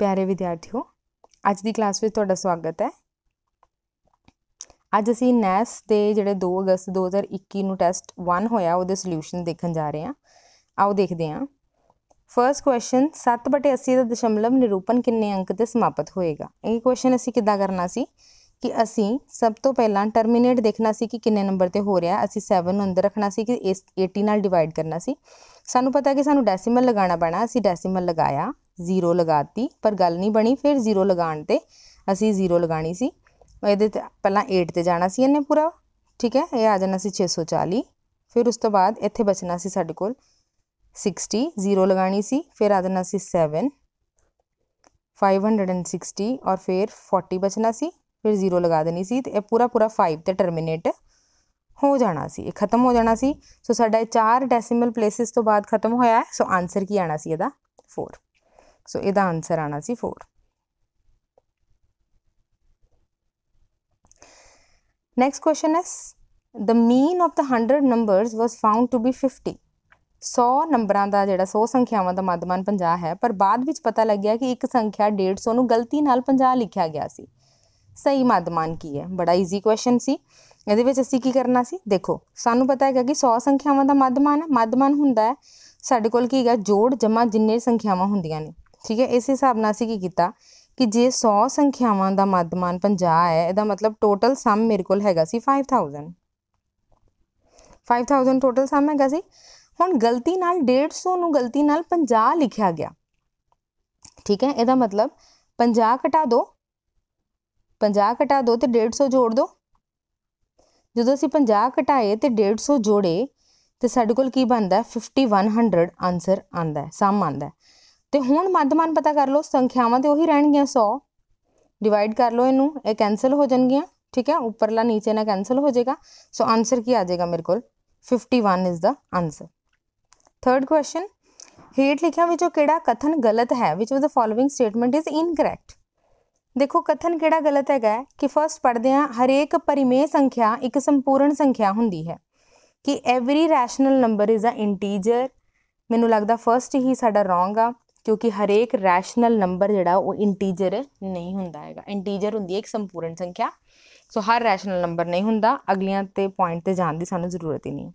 ਪਿਆਰੇ ਵਿਦਿਆਰਥੀਓ ਅੱਜ ਦੀ ਕਲਾਸ ਵਿੱਚ ਤੁਹਾਡਾ ਸਵਾਗਤ ਹੈ ਅੱਜ ਅਸੀਂ ਨੈਸ ਦੇ ਜਿਹੜੇ 2 ਅਗਸਤ 2021 ਨੂੰ ਟੈਸਟ 1 ਹੋਇਆ ਉਹਦੇ ਸੋਲੂਸ਼ਨ ਦੇਖਣ ਜਾ ਰਹੇ ਹਾਂ ਆਓ ਦੇਖਦੇ ਹਾਂ ਫਰਸਟ ਕੁਐਸਚਨ 7/80 ਦਾ ਦਸ਼ਮਲਵ ਨਿਰੂਪਣ ਕਿੰਨੇ ਅੰਕ ਤੇ ਸਮਾਪਤ ਹੋਏਗਾ ਇਹ ਕੁਐਸਚਨ ਅਸੀਂ ਕਿੱਦਾਂ ਕਰਨਾ ਸੀ ਕਿ ਅਸੀਂ ਸਭ ਤੋਂ ਪਹਿਲਾਂ ਟਰਮੀਨੇਟ ਦੇਖਣਾ ਸੀ ਕਿ ਕਿੰਨੇ ਨੰਬਰ ਤੇ ਹੋ ਰਿਹਾ ਅਸੀਂ 7 ਨੂੰ ਅੰਦਰ ਰੱਖਣਾ ਸੀ ਕਿ ਇਸ 80 ਨਾਲ ਡਿਵਾਈਡ ਕਰਨਾ ਸੀ ਸਾਨੂੰ ਪਤਾ ਕਿ ਸਾਨੂੰ ਡੈਸੀਮਲ ਲਗਾਉਣਾ ਪੈਣਾ ਅਸੀਂ ਡੈਸੀਮਲ ਲਗਾਇਆ जीरो लगाती पर गल नहीं बनी फिर जीरो लगाते असी जीरो लगानी सी ये पहला एट पर जाना सी इन्हें पूरा ठीक है यह आ जाना सी छे सौ चाली फिर उस तो बाद इतने बचना सी साढ़े को सिक्सटी जीरो लगानी सी फिर आ जाना सी seven five hundred and sixty और फिर फोर्टी बचना सी फिर जीरो लगा देनी सी तो यह पूरा पूरा फाइव तो टर्मीनेट हो जाना सी खत्म हो जाना सी सो साडा चार डेसीमल प्लेसिस तो बाद खत्म होया सो आंसर की आना सी फोर ਸੋ ਇਹਦਾ ਆਨਸਰ ਆਣਾ ਸੀ 4 next question is the mean of the 100 numbers was found to be 50. 100 ਨੰਬਰਾਂ ਦਾ ਜਿਹੜਾ 100 ਸੰਖਿਆਵਾਂ ਦਾ ਮੱਧਮਾਨ 50 ਹੈ ਪਰ ਬਾਅਦ ਵਿੱਚ ਪਤਾ ਲੱਗਿਆ ਕਿ ਇੱਕ ਸੰਖਿਆ 150 ਨੂੰ ਗਲਤੀ ਨਾਲ 50 ਲਿਖਿਆ ਗਿਆ ਸੀ ਸਹੀ ਮੱਧਮਾਨ ਕੀ ਹੈ ਬੜਾ ਈਜ਼ੀ ਕੁਐਸਚਨ ਸੀ ਇਹਦੇ ਵਿੱਚ ਅਸੀਂ ਕੀ ਕਰਨਾ ਸੀ ਦੇਖੋ ਸਾਨੂੰ ਪਤਾ ਹੈਗਾ ਕਿ 100 ਸੰਖਿਆਵਾਂ ਦਾ ਮੱਧਮਾਨ ਹੈ ਮੱਧਮਾਨ ਹੁੰਦਾ ਹੈ ਸਾਡੇ ਕੋਲ ਕੀ ਹੈਗਾ ਜੋੜ ਜਮਾ ਜਿੰਨੇ ਸੰਖਿਆਵਾਂ ਹੁੰਦੀਆਂ ਨੇ ਠੀਕ ਹੈ ਇਸ ਹਿਸਾਬ ਨਾਲ ਅਸੀਂ ਕੀ ਕੀਤਾ ਕਿ ਜੇ 100 ਸੰਖਿਆਵਾਂ ਦਾ ਮੱਧਮਾਨ 50 ਹੈ ਇਹਦਾ ਮਤਲਬ ਟੋਟਲ ਸਮ ਮੇਰੇ ਕੋਲ ਹੈਗਾ ਸੀ 5000 5000 ਟੋਟਲ ਸਮ ਹੈਗਾ ਸੀ ਹੁਣ ਗਲਤੀ ਨਾਲ 150 ਨੂੰ ਗਲਤੀ ਨਾਲ 50 ਲਿਖਿਆ ਗਿਆ ਠੀਕ ਹੈ ਇਹਦਾ ਮਤਲਬ 50 ਘਟਾ ਦਿਓ 50 ਘਟਾ ਦੋ ਤੇ 150 ਜੋੜ ਦਿਓ ਜਦੋਂ ਅਸੀਂ 50 ਘਟਾਏ ਤੇ 150 ਜੋੜੇ ਤੇ ਸਾਡੇ ਕੋਲ ਕੀ ਬਣਦਾ 5100 ਆਨਸਰ ਆਂਦਾ ਹੈ ਸਮ ਆਂਦਾ ਹੈ ਤੇ ਹੁਣ ਮੱਧਮਾਨ ਪਤਾ ਕਰ ਲਓ ਸੰਖਿਆਵਾਂ ਤੇ ਉਹੀ ਰਹਿਣਗੀਆਂ 100 ਡਿਵਾਈਡ ਕਰ ਲਓ ਇਹਨੂੰ ਇਹ ਕੈਨਸਲ ਹੋ ਜਾਣਗੀਆਂ ਠੀਕ ਹੈ ਉੱਪਰਲਾ ਨੀਚੇ ਨਾਲ ਕੈਨਸਲ ਹੋ ਜਾਏਗਾ ਸੋ ਆਨਸਰ ਕੀ ਆ ਜਾਏਗਾ ਮੇਰੇ ਕੋਲ 51 is the answer third question ਹੇਠ ਲਿਖਿਆ ਵਿੱਚੋਂ ਕਿਹੜਾ ਕਥਨ ਗਲਤ ਹੈ which of the following statement is incorrect ਦੇਖੋ ਕਥਨ ਕਿਹੜਾ ਗਲਤ ਹੈਗਾ ਕਿ ਫਸਟ ਪੜਦੇ ਆ ਹਰੇਕ ਪਰਿਮੇਯ ਸੰਖਿਆ ਇੱਕ ਸੰਪੂਰਨ ਸੰਖਿਆ ਹੁੰਦੀ ਹੈ ਕਿ every rational number is a integer ਮੈਨੂੰ ਲੱਗਦਾ ਫਸਟ ਹੀ ਸਾਡਾ ਰੋਂਗ ਆ ਕਿਉਂਕਿ ਹਰੇਕ ਰੈਸ਼ਨਲ ਨੰਬਰ ਜਿਹੜਾ ਉਹ ਇੰਟੀਜਰ ਨਹੀਂ ਹੁੰਦਾ ਹੈਗਾ ਇੰਟੀਜਰ ਹੁੰਦੀ ਹੈ ਇੱਕ ਸੰਪੂਰਨ ਸੰਖਿਆ ਸੋ ਹਰ ਰੈਸ਼ਨਲ ਨੰਬਰ ਨਹੀਂ ਹੁੰਦਾ ਅਗਲੀਆਂ ਤੇ ਪੁਆਇੰਟ ਤੇ ਜਾਣ ਦੀ ਸਾਨੂੰ ਜ਼ਰੂਰਤ ਹੀ ਨਹੀਂ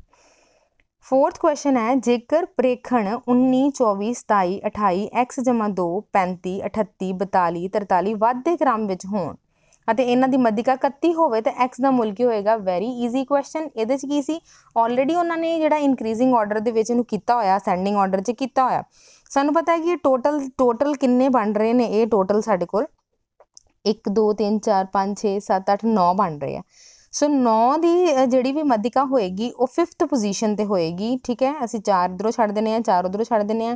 ਫੋਰਥ ਕੁਐਸਚਨ ਹੈ ਜੇਕਰ ਪ੍ਰੇਖਣ 19 24 27 28 x 2 35 38 42 43 ਵਾਧੇ ਕ੍ਰਮ ਵਿੱਚ ਹੋਣ ਅਤੇ ਇਹਨਾਂ ਦੀ ਮਧਿਕਾ 31 ਹੋਵੇ ਤਾਂ x ਦਾ ਮੁੱਲ ਕੀ ਹੋਏਗਾ ਵੈਰੀ ਈਜ਼ੀ ਕੁਐਸਚਨ ਇਹਦੇ ਚ ਕੀ ਸੀ ਆਲਰੇਡੀ ਉਹਨਾਂ ਨੇ ਜਿਹੜਾ ਇਨਕਰੀਜ਼ਿੰਗ ਆਰਡਰ ਦੇ ਵਿੱਚ ਇਹਨੂੰ ਕੀਤਾ ਹੋਇਆ ਸੈਂਡਿੰਗ ਆਰਡਰ 'ਚ ਕੀਤਾ ਹੋਇਆ ਸਾਨੂੰ ਪਤਾ ਹੈ ਕਿ ਇਹ ਟੋਟਲ ਟੋਟਲ ਕਿੰਨੇ ਬਣ ਰਹੇ ਨੇ ਇਹ ਟੋਟਲ ਸਾਡੇ ਕੋਲ 1 2 3 4 5 6 7 8 9 ਬਣ ਰਹੇ ਆ ਸੋ 9 ਦੀ ਜਿਹੜੀ ਵੀ ਮਧਿਕਾ ਹੋਏਗੀ ਉਹ 5th ਪੋਜੀਸ਼ਨ ਤੇ ਹੋਏਗੀ ਠੀਕ ਹੈ ਅਸੀਂ 4 ਇਧਰੋਂ ਛੱਡ ਦਿੰਨੇ ਆ 4 ਉਧਰੋਂ ਛੱਡ ਦਿੰਨੇ ਆ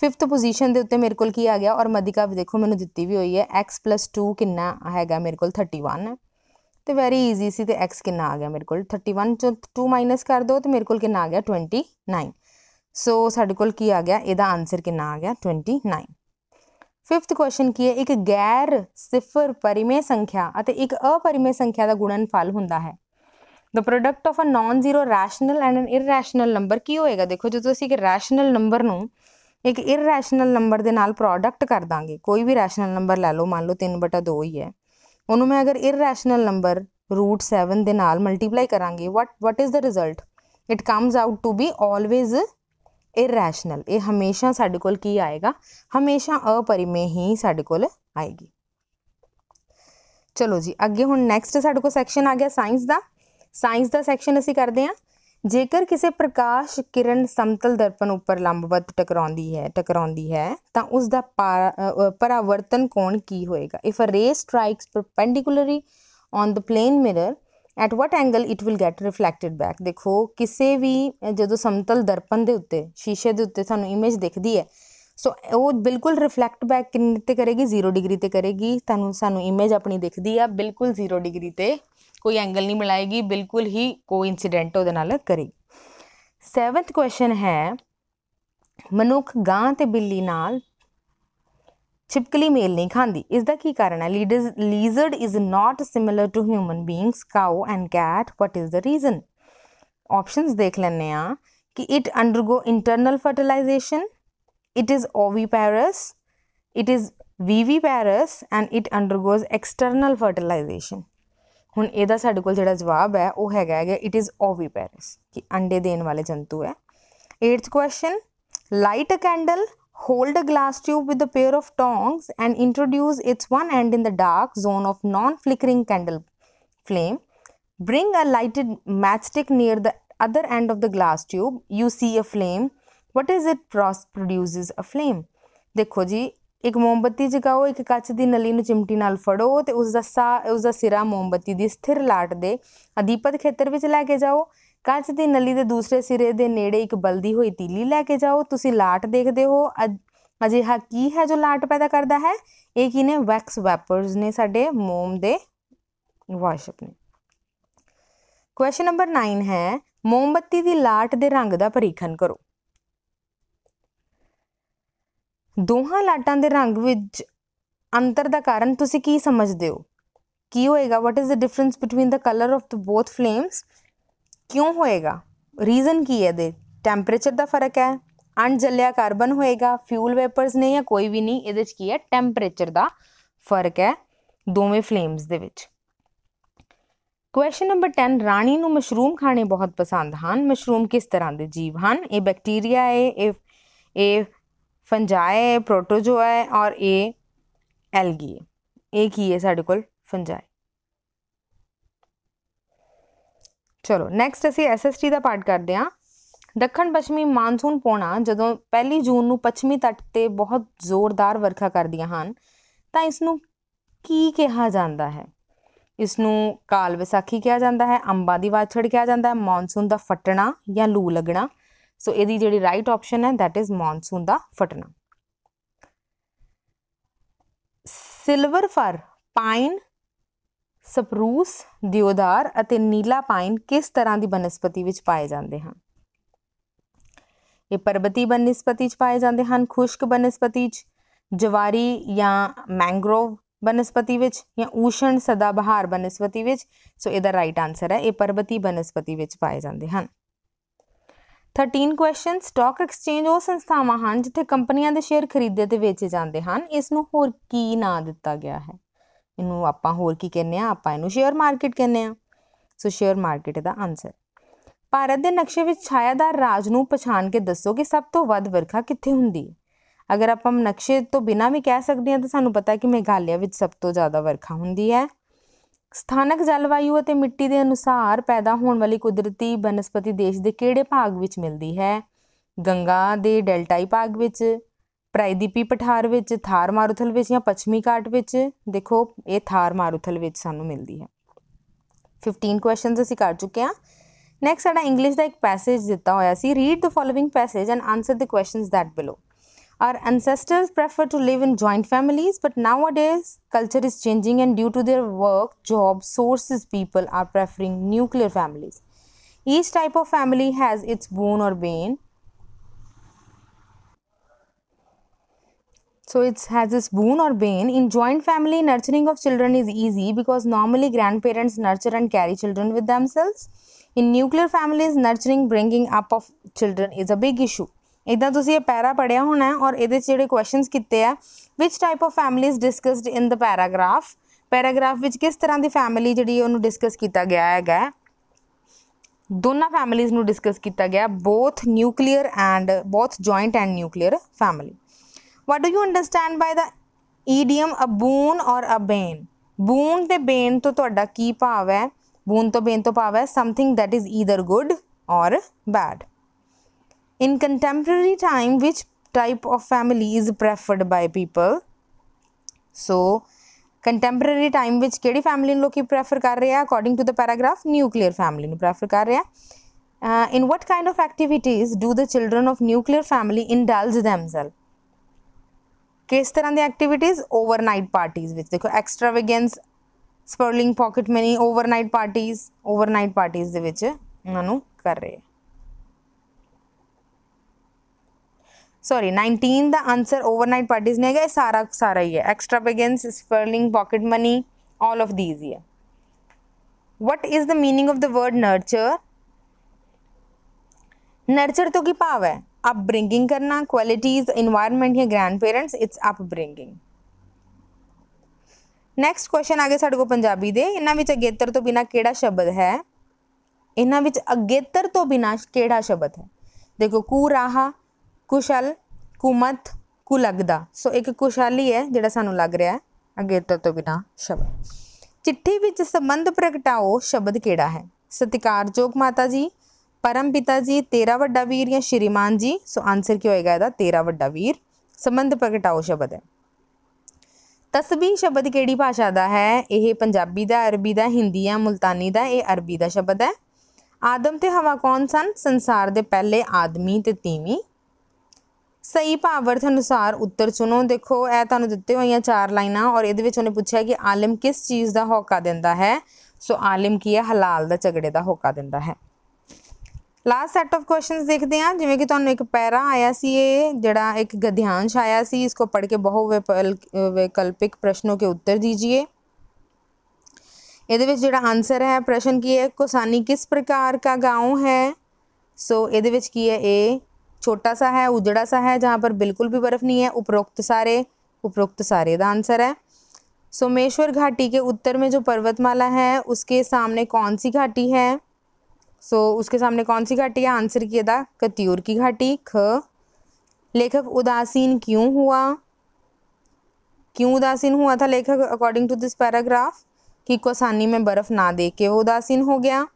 ਫਿਫਥ ਪੋਜੀਸ਼ਨ ਦੇ ਉੱਤੇ ਮੇਰੇ ਕੋਲ ਕੀ ਆ ਗਿਆ ਔਰ ਮਦਿਕਾ ਵੀ ਦੇਖੋ ਮੈਨੂੰ ਦਿੱਤੀ ਵੀ ਹੋਈ ਹੈ x 2 ਕਿੰਨਾ ਹੈਗਾ ਮੇਰੇ ਕੋਲ 31 ਹੈ ਤੇ ਵੈਰੀ ਈਜ਼ੀ ਸੀ ਤੇ x ਕਿੰਨਾ ਆ ਗਿਆ ਮੇਰੇ ਕੋਲ 31 ਚੋਂ 2 ਮਾਈਨਸ ਕਰ ਦੋ ਤੇ ਮੇਰੇ ਕੋਲ ਕਿੰਨਾ ਆ ਗਿਆ 29 ਸੋ ਸਾਡੇ ਕੋਲ ਕੀ ਆ ਗਿਆ ਇਹਦਾ ਆਨਸਰ ਕਿੰਨਾ ਆ ਗਿਆ 29 ਫਿਫਥ ਕੁਐਸਚਨ ਕੀ ਹੈ ਇੱਕ ਗੈਰ ਸਿਫਰ ਪਰਿਮੇ ਸੰਖਿਆ ਅਤੇ ਇੱਕ ਅਪਰਿਮੇ ਸੰਖਿਆ ਦਾ ਗੁਣਨਫਲ ਹੁੰਦਾ ਹੈ the product of a non zero rational and an irrational number ਕੀ ਹੋਏਗਾ ਦੇਖੋ ਜਦੋਂ ਅਸੀਂ ਇੱਕ ਰੈਸ਼ਨਲ ਨੰਬਰ ਨੂੰ ਇੱਕ ਇਰੈਸ਼ਨਲ ਨੰਬਰ ਦੇ ਨਾਲ ਪ੍ਰੋਡਕਟ ਕਰ ਦਾਂਗੇ ਕੋਈ ਵੀ ਰੈਸ਼ਨਲ ਨੰਬਰ ਲੈ ਲਓ ਮੰਨ ਲਓ 3/2 ਹੀ ਹੈ ਉਹਨੂੰ ਮੈਂ ਅਗਰ ਇਰੈਸ਼ਨਲ ਨੰਬਰ √7 ਦੇ ਨਾਲ ਮਲਟੀਪਲਾਈ ਕਰਾਂਗੇ what what is the result it comes out to be always irrational ਇਹ ਹਮੇਸ਼ਾ ਸਾਡੇ ਕੋਲ ਕੀ ਆਏਗਾ ਹਮੇਸ਼ਾ ਅਪਰਿਮੇ ਹੀ ਸਾਡੇ ਕੋਲ ਆਏਗੀ ਚਲੋ ਜੀ ਅੱਗੇ ਹੁਣ ਨੈਕਸਟ ਸਾਡੇ ਕੋਲ ਸੈਕਸ਼ਨ ਆ ਗਿਆ ਸਾਇੰਸ ਦਾ ਸਾਇੰਸ ਦਾ ਸੈਕਸ਼ਨ ਅਸੀਂ ਕਰਦੇ ਹਾਂ ਜੇਕਰ ਕਿਸੇ ਪ੍ਰਕਾਸ਼ ਕਿਰਨ ਸਮਤਲ ਦਰਪਣ ਉੱਪਰ ਲੰਬਵਤ ਟਕਰਾਉਂਦੀ ਹੈ ਟਕਰਾਉਂਦੀ ਹੈ ਤਾਂ ਉਸ ਦਾ ਪਰਾਵਰਤਨ ਕੋਣ ਕੀ ਹੋਏਗਾ if a ray strikes perpendicularly on the plane mirror at what angle it will get reflected back ਦੇਖੋ ਕਿਸੇ ਵੀ ਜਦੋਂ ਸਮਤਲ ਦਰਪਣ ਦੇ ਉੱਤੇ ਸ਼ੀਸ਼ੇ ਦੇ ਉੱਤੇ ਸਾਨੂੰ ਇਮੇਜ ਦਿਖਦੀ ਹੈ ਸੋ ਉਹ ਬਿਲਕੁਲ ਰਿਫਲੈਕਟ ਬੈਕ ਕਿੰਨੇ ਤੇ ਕਰੇਗੀ 0 ਡਿਗਰੀ ਤੇ ਕਰੇਗੀ ਤੁਹਾਨੂੰ ਸਾਨੂੰ ਇਮੇਜ ਆਪਣੀ ਦਿਖਦੀ ਆ ਬਿਲਕੁਲ 0 ਡਿਗਰੀ ਤੇ ਕੋਈ ਐਂਗਲ ਨਹੀਂ ਮਿਲਾਏਗੀ ਬਿਲਕੁਲ ਹੀ ਕੋਇਨਸੀਡੈਂਟ ਉਹਦੇ ਨਾਲ ਕਰੇਗੀ 7th ਕੁਐਸਚਨ ਹੈ ਮਨੁੱਖ ਗਾਂ ਤੇ ਬਿੱਲੀ ਨਾਲ ਚਿਪਕਲੀ ਮੇਲ ਨਹੀਂ ਖਾਂਦੀ ਇਸ ਦਾ ਕੀ ਕਾਰਨ ਹੈ lizard is not similar to human beings cow and cat what is the reason options ਦੇਖ ਲੈਣੇ ਆ ਕਿ it undergo internal fertilization It is oviparous, it is viviparous and it undergoes external fertilization. ਹੁਣ ਇਹਦਾ ਸਾਡੇ ਕੋਲ ਜਿਹੜਾ ਜਵਾਬ ਹੈ ਉਹ ਹੈਗਾ ਹੈ ਇਟ ਇਜ਼ ਓਵੀਪੈਰਸ ਕਿ ਅੰਡੇ ਦੇਣ ਵਾਲੇ ਜੰਤੂ ਹੈ 8th question light a candle hold a glass tube with a pair of tongs and introduce its one end in the dark zone of non flickering candle flame bring a lighted matchstick near the other end of the glass tube you see a flame what is it pros produces a flame ਦੇਖੋ ਜੀ ਇੱਕ ਮੋਮਬੱਤੀ ਜਗਾਓ ਇੱਕ ਕੱਚ ਦੀ ਨਲੀ ਨੂੰ ਚਿਮਟੀ ਨਾਲ ਫੜੋ ਤੇ ਉਸ ਦਾ ਸਾ ਉਸ ਦਾ ਸਿਰਾ ਮੋਮਬੱਤੀ ਦੀ ਸਥਿਰ ਲਾਟ ਦੇ ਅਦੀਪਤ ਖੇਤਰ ਵਿੱਚ ਲੈ ਕੇ ਜਾਓ ਕੱਚ ਦੀ ਨਲੀ ਦੇ ਦੂਸਰੇ ਸਿਰੇ ਦੇ ਨੇੜੇ ਇੱਕ ਬਲਦੀ ਹੋਈ ਤੀਲੀ ਲੈ ਕੇ ਜਾਓ ਤੁਸੀਂ ਲਾਟ ਦੇਖਦੇ ਹੋ ਅਜਿਹਾ ਕੀ ਹੈ ਜੋ ਲਾਟ ਪੈਦਾ ਕਰਦਾ ਹੈ ਇਹ ਕੀ ਨੇ ਵੈਕਸ ਵੈਪਰਸ ਨੇ ਸਾਡੇ ਮੋਮ ਦੇ ਵਾਸ਼ਪ ਨੇ ਕੁਐਸਚਨ ਨੰਬਰ 9 ਹੈ ਮੋਮਬੱਤੀ ਦੀ ਲਾਟ ਦੇ ਰੰਗ ਦਾ ਪਰੀਖਣ ਕਰੋ ਦੋਹਾਂ ਲਾਟਾਂ ਦੇ ਰੰਗ ਵਿੱਚ ਅੰਤਰ ਦਾ ਕਾਰਨ ਤੁਸੀਂ ਕੀ ਸਮਝਦੇ ਹੋ ਕੀ ਹੋਏਗਾ what is the difference between the colour of the both flames ਕਿਉਂ ਹੋਏਗਾ ਰੀਜ਼ਨ ਕੀ ਹੈ ਦੇ ਟੈਂਪਰੇਚਰ ਦਾ ਫਰਕ ਹੈ ਅਣਜਲਿਆ ਕਾਰਬਨ ਹੋਏਗਾ ਫਿਊਲ ਵੇਪਰਸ ਨੇ ਜਾਂ ਕੋਈ ਵੀ ਨਹੀਂ ਇਹਦੇ ਵਿੱਚ ਕੀ ਹੈ ਟੈਂਪਰੇਚਰ ਦਾ ਫਰਕ ਹੈ ਦੋਵੇਂ ਫਲੇਮਸ ਦੇ ਵਿੱਚ ਕੁਐਸਚਨ ਨੰਬਰ 10 ਰਾਣੀ ਨੂੰ ਮਸ਼ਰੂਮ ਖਾਣੇ ਬਹੁਤ ਪਸੰਦ ਹਨ ਮਸ਼ਰੂਮ ਕਿਸ ਤਰ੍ਹਾਂ ਦੇ ਜੀਵ ਹਨ ਇਹ ਬੈਕਟੀਰੀਆ ਹੈ ਇਹ ਇਹ ਫੰਜਾਏ ਪ੍ਰੋਟੋਜੋਆ ਹੈ ਔਰ ਇਹ ਐਲਗੀ ਇਹ ਕੀ ਹੈ ਸਾਡੇ ਕੋਲ ਫੰਜਾਈ ਚਲੋ ਨੈਕਸਟ ਅਸੀਂ ਐਸਐਸਟੀ ਦਾ ਪਾਠ ਕਰਦੇ ਹਾਂ ਦੱਖਣ ਪੱਛਮੀ ਮਾਨਸੂਨ ਪੋਣਾ ਜਦੋਂ ਪਹਿਲੀ ਜੂਨ ਨੂੰ ਪੱਛਮੀ ਤੱਟ ਤੇ ਬਹੁਤ ਜ਼ੋਰਦਾਰ ਵਰਖਾ ਕਰਦੀਆਂ ਹਨ ਤਾਂ ਇਸ ਨੂੰ ਕੀ ਕਿਹਾ ਜਾਂਦਾ ਹੈ ਇਸ ਨੂੰ ਕਾਲ ਵਿਸਾਖੀ ਕਿਹਾ ਜਾਂਦਾ ਹੈ ਅੰਬਾਂ ਦੀ ਵਾਛੜ ਕਿਹਾ ਜਾਂਦਾ ਹੈ ਮੌਨਸੂਨ ਦਾ ਫਟਣਾ ਜਾਂ ਲੂ ਲੱਗਣਾ ਸੋ ਇਹਦੀ ਜਿਹੜੀ ਰਾਈਟ ਆਪਸ਼ਨ ਹੈ ਥੈਟ ਇਜ਼ ਮੌਨਸੂਨ ਦਾ ਫਟਣਾ silver fir pine spruce deodar ਅਤੇ ਨੀਲਾ ਪਾਈਨ ਕਿਸ ਤਰ੍ਹਾਂ ਦੀ ਬਨਸਪਤੀ ਵਿੱਚ ਪਾਏ ਜਾਂਦੇ ਹਨ ਇਹ ਪਰਬਤੀ ਬਨਸਪਤੀ 'ਚ ਪਾਏ ਜਾਂਦੇ ਹਨ ਖੁਸ਼ਕ ਬਨਸਪਤੀ 'ਚ ਜਵਾਰੀ ਜਾਂ ਮੈਂਗਰੋਵ ਬਨਸਪਤੀ ਵਿੱਚ ਜਾਂ ਊਸ਼ਣ ਸਦਾਬਹਾਰ ਬਨਸਪਤੀ ਵਿੱਚ ਸੋ ਇਹਦਾ ਰਾਈਟ ਆਨਸਰ ਹੈ ਇਹ ਪਰਬਤੀ ਬਨਸਪਤੀ ਵਿੱਚ ਪਾਏ ਜਾਂਦੇ ਹਨ 13 ਕੁਐਸਚਨ ਸਟਾਕ ਐਕਸਚੇਂਜ ਉਹ ਸੰਸਥਾਵਾਂ ਹਨ ਜਿੱਥੇ ਕੰਪਨੀਆਂ ਦੇ ਸ਼ੇਅਰ ਖਰੀਦੇ ਤੇ ਵੇਚੇ ਜਾਂਦੇ ਹਨ ਇਸ ਨੂੰ ਹੋਰ ਕੀ ਨਾਂ ਦਿੱਤਾ ਗਿਆ ਹੈ ਇਹਨੂੰ ਆਪਾਂ ਹੋਰ ਕੀ ਕਹਿੰਦੇ ਆ ਆਪਾਂ ਇਹਨੂੰ ਸ਼ੇਅਰ ਮਾਰਕੀਟ ਕਹਿੰਦੇ ਆ ਸੋ ਸ਼ੇਅਰ ਮਾਰਕੀਟ ਦਾ ਆਨਸਰ ਭਾਰਤ ਦੇ ਨਕਸ਼ੇ ਵਿੱਚ ਛਾਇਆਦਾਰ ਰਾਜ ਨੂੰ ਪਛਾਣ ਕੇ ਦੱਸੋ ਕਿ ਸਭ ਤੋਂ ਵੱਧ ਵਰਖਾ ਕਿੱਥੇ ਹੁੰਦੀ ਹੈ ਅਗਰ ਆਪਾਂ ਨਕਸ਼ੇ ਤੋਂ ਬਿਨਾ ਵੀ ਕਹਿ ਸਕਦੇ ਹਾਂ ਤਾਂ ਸਾਨੂੰ ਪਤਾ ਕਿ ਮੇਘਾਲਿਆ ਵਿੱਚ ਸਭ ਤੋਂ ਜ਼ਿਆਦਾ ਵਰਖਾ ਹੁੰਦੀ ਹੈ ਸਥਾਨਕ ਜਲਵਾਯੂ ਅਤੇ ਮਿੱਟੀ ਦੇ ਅਨੁਸਾਰ ਪੈਦਾ ਹੋਣ ਵਾਲੀ ਕੁਦਰਤੀ ਬਨਸਪਤੀ ਦੇਸ਼ ਦੇ ਕਿਹੜੇ ਭਾਗ ਵਿੱਚ ਮਿਲਦੀ ਹੈ ਗੰਗਾ ਦੇ ਡੈਲਟਾਈ ਭਾਗ ਵਿੱਚ ਪ੍ਰਾਇਦੀਪੀ ਪਠਾਰ ਵਿੱਚ ਥਾਰ ਮਾਰੂਥਲ ਵਿੱਚ ਜਾਂ ਪੱਛਮੀ ਘਾਟ ਵਿੱਚ ਦੇਖੋ ਇਹ ਥਾਰ ਮਾਰੂਥਲ ਵਿੱਚ ਸਾਨੂੰ ਮਿਲਦੀ ਹੈ 15 ਕੁਐਸਚਨਸ ਅਸੀਂ ਕਰ ਚੁੱਕੇ ਹਾਂ ਨੈਕਸਟ ਸਾਡਾ ਇੰਗਲਿਸ਼ ਦਾ ਇੱਕ ਪੈਸੇਜ ਦਿੱਤਾ ਹੋਇਆ ਸੀ read the following passage and answer the questions that below Our ancestors preferred to live in joint families, but nowadays culture is changing and due to their work, job, sources, people are preferring nuclear families. Each type of family has its boon or bane. So it has its boon or bane. In joint family, nurturing of children is easy because normally grandparents nurture and carry children with themselves. In nuclear families, nurturing bringing up of children is a big issue. ਇਦਾਂ ਤੁਸੀਂ ਇਹ ਪੈਰਾ ਪੜਿਆ ਹੋਣਾ ਹੈ ਔਰ ਇਹਦੇ ਚ ਜਿਹੜੇ ਕੁਐਸਚਨਸ ਕੀਤੇ ਆ which type of families discussed in the paragraph paragraph ਵਿੱਚ ਕਿਸ ਤਰ੍ਹਾਂ ਦੀ ਫੈਮਿਲੀ ਜਿਹੜੀ ਉਹਨੂੰ ਡਿਸਕਸ ਕੀਤਾ ਗਿਆ ਹੈਗਾ ਦੋਨਾਂ ਫੈਮਿਲੀਜ਼ ਨੂੰ ਡਿਸਕਸ ਕੀਤਾ ਗਿਆ both nuclear and both joint and nuclear family what do you understand by the idiom a boon or a ਬੇਨ ਬੂਨ ਤੇ ਬੇਨ ਤੋਂ ਤੁਹਾਡਾ ਕੀ ਭਾਵ ਹੈ ਬੂਨ ਤੋਂ ਬੇਨ ਤੋਂ ਭਾਵ ਹੈ something that is either good or bad In contemporary time, which type of family is preferred by people? So, contemporary time, which KD family in Loki prefer according to the paragraph? Nuclear family in prefer uh, in what kind of activities do the children of nuclear family indulge themselves? Case the activities, overnight parties, which they extravagance, sperling pocket money, overnight parties, overnight parties, which they kar karya. Sorry nineteen the answer overnight parties नहीं है सारा सारा ही है extravagance splurging pocket money all of these ये what is the meaning of the word nurture nurture तो की पाव है ब्रिंगिंग करना क्वालिटीज इन्वायरमेंट या grandparents it's upbringing next question आ गए साढ़े को पंजाबी दे इन्हों अगेत्र तो बिना कि शब्द है ਵਿੱਚ अगेत्र तो बिना कि शब्द है देखो कू राहा ਕੁਸ਼ਲ ਕੁਮਤ ਲੱਗਦਾ ਸੋ ਇੱਕ ਕੁਸ਼ਾਲੀ ਹੈ ਜਿਹੜਾ ਸਾਨੂੰ ਲੱਗ ਰਿਹਾ ਹੈ ਅਗੇਤਰ ਤੋਂ ਬਿਨਾ ਸ਼ਬਦ ਚਿੱਠੀ ਵਿੱਚ ਸੰਬੰਧ ਪ੍ਰਗਟਾਓ ਸ਼ਬਦ ਕਿਹੜਾ ਹੈ ਸਤਿਕਾਰਯੋਗ ਮਾਤਾ ਜੀ ਪਰਮ ਪਿਤਾ ਜੀ ਤੇਰਾ ਵੱਡਾ ਵੀਰ ਜਾਂ ਸ਼੍ਰੀਮਾਨ ਜੀ ਸੋ ਆਨਸਰ ਕੀ ਹੋਏਗਾ ਇਹਦਾ ਤੇਰਾ ਵੱਡਾ ਵੀਰ ਸੰਬੰਧ ਪ੍ਰਗਟਾਓ ਸ਼ਬਦ ਹੈ ਤਸਬੀਹ ਸ਼ਬਦ ਕਿਹੜੀ ਭਾਸ਼ਾ ਦਾ ਹੈ ਇਹ ਪੰਜਾਬੀ ਦਾ ਅਰਬੀ ਦਾ ਹਿੰਦੀ ਜਾਂ ਮਲਤਾਨੀ ਦਾ ਇਹ ਅਰਬੀ ਦਾ ਸ਼ਬਦ ਹੈ ਆਦਮ ਤੇ ਹਵਾ ਕੌਣ ਸਨ ਸੰਸਾਰ ਦੇ ਪਹਿਲੇ ਆਦਮੀ ਤੇ ਤੀਵੀਂ सही भावअर्थ अनुसार उत्तर चुनो देखो ए तुम दिते हुई चार लाइन और ये उन्हें पूछा कि आलिम किस चीज़ का होका दिता है सो आलिम की है हलाल का झगड़े का होका दिता है लास्ट सैट ऑफ क्वेश्चन देखते हैं जिमें कि तुम एक पैरा आया से जड़ा एक गद्यांश आया से इसको पढ़ के बहु वैपल वैकल्पिक प्रश्नों के उत्तर दीजिए ये जो आंसर है प्रश्न की है कोसानी किस प्रकार का गाँव है सो ये की है ए छोटा सा है उजड़ा सा है जहाँ पर बिल्कुल भी बर्फ़ नहीं है उपरोक्त सारे उपरोक्त सारे का आंसर है सोमेश्वर घाटी के उत्तर में जो पर्वतमाला है उसके सामने कौन सी घाटी है सो so, उसके सामने कौन सी घाटी है आंसर किया था कत्यूर की घाटी ख लेखक उदासीन क्यों हुआ क्यों उदासीन हुआ था लेखक अकॉर्डिंग टू दिस पैराग्राफ कि कोसानी में बर्फ़ ना दे के वो उदासीन हो गया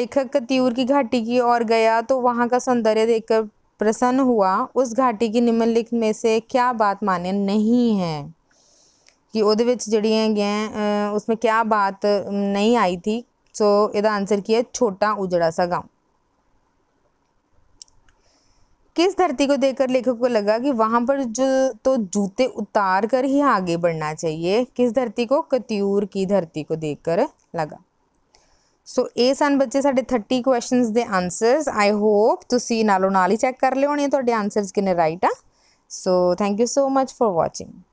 लेखक कत्यूर की घाटी की ओर गया तो वहाँ का सौंदर्य देखकर प्रसन्न हुआ उस घाटी की निम्नलिखित में से क्या बात मान्य नहीं है कि वो ਵਿੱਚ ਜਿਹੜੀ क्या बात नहीं आई थी सो यद आंसर ਕੀ ਹੈ ਛੋਟਾ सा गांव किस धरती को देखकर लेखक को लगा कि वहां पर जो तो जूते उतार कर ही आगे बढ़ना चाहिए किस धरती को कत्यूर की धरती को देखकर लगा ਸੋ ਇਹ ਸਨ ਬੱਚੇ ਸਾਡੇ 30 ਕੁਐਸਚਨਸ ਦੇ ਆਨਸਰਸ ਆਈ ਹੋਪ ਤੁਸੀਂ ਨਾਲੋਂ ਨਾਲ ਹੀ ਚੈੱਕ ਕਰ ਲਿਓਣੇ ਤੁਹਾਡੇ ਆਨਸਰਸ ਕਿੰਨੇ ਰਾਈਟ ਆ so thank you so much for watching